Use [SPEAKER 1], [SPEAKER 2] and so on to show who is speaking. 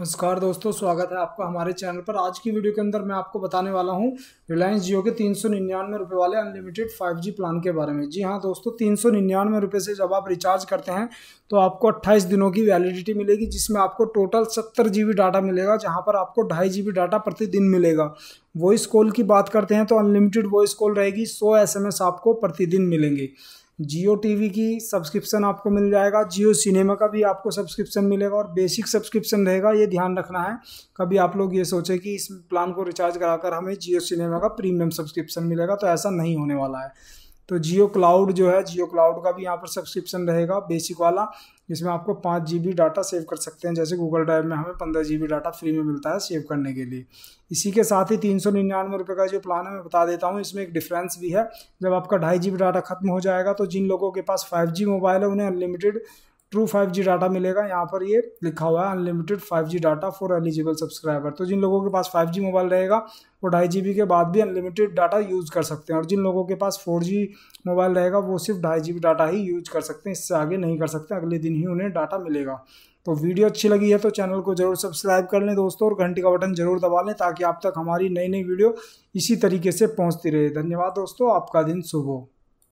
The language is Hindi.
[SPEAKER 1] नमस्कार दोस्तों स्वागत है आपका हमारे चैनल पर आज की वीडियो के अंदर मैं आपको बताने वाला हूं रिलायंस जियो के तीन सौ निन्यानवे रुपये वाले अनलिमिटेड 5G प्लान के बारे में जी हाँ दोस्तों तीन सौ निन्यानवे रुपये से जब आप रिचार्ज करते हैं तो आपको 28 दिनों की वैलिडिटी मिलेगी जिसमें आपको टोटल सत्तर जी डाटा मिलेगा जहाँ पर आपको ढाई जी डाटा प्रतिदिन मिलेगा वॉइस कॉल की बात करते हैं तो अनलिमिटेड वॉइस कॉल रहेगी सौ एस आपको प्रतिदिन मिलेंगे जियो टीवी की सब्सक्रिप्शन आपको मिल जाएगा जियो सिनेमा का भी आपको सब्सक्रिप्शन मिलेगा और बेसिक सब्सक्रिप्शन रहेगा ये ध्यान रखना है कभी आप लोग ये सोचें कि इस प्लान को रिचार्ज कराकर हमें जियो सिनेमा का प्रीमियम सब्सक्रिप्शन मिलेगा तो ऐसा नहीं होने वाला है तो जियो क्लाउड जो है जियो क्लाउड का भी यहाँ पर सब्सक्रिप्शन रहेगा बेसिक वाला जिसमें आपको पाँच जी बी डाटा सेव कर सकते हैं जैसे गूगल ड्राइव में हमें पंद्रह जी बी डाटा फ्री में मिलता है सेव करने के लिए इसी के साथ ही तीन सौ निन्यानवे रुपये का जो प्लान है मैं बता देता हूँ इसमें एक डिफरेंस भी है जब आपका ढाई जी बी डाटा खत्म हो जाएगा तो जिन लोगों के पास फाइव जी मोबाइल है उन्हें unlimited true five G data मिलेगा यहाँ पर ये लिखा हुआ है unlimited five G data for eligible subscriber तो जिन लोगों के पास फाइव जी मोबाइल रहेगा वो ढाई जी बी के बाद भी अनलिमिटेड डाटा यूज़ कर सकते हैं और जिन लोगों के पास फोर जी मोबाइल रहेगा वो सिर्फ ढाई जी बी डाटा ही यूज कर सकते हैं इससे आगे नहीं कर सकते अगले दिन ही उन्हें डाटा मिलेगा तो वीडियो अच्छी लगी है तो चैनल को जरूर सब्सक्राइब कर लें दोस्तों और घंटी का बटन जरूर दबा लें ताकि आप तक हमारी नई नई वीडियो इसी तरीके से पहुँचती रहे धन्यवाद दोस्तों आपका दिन शुभ हो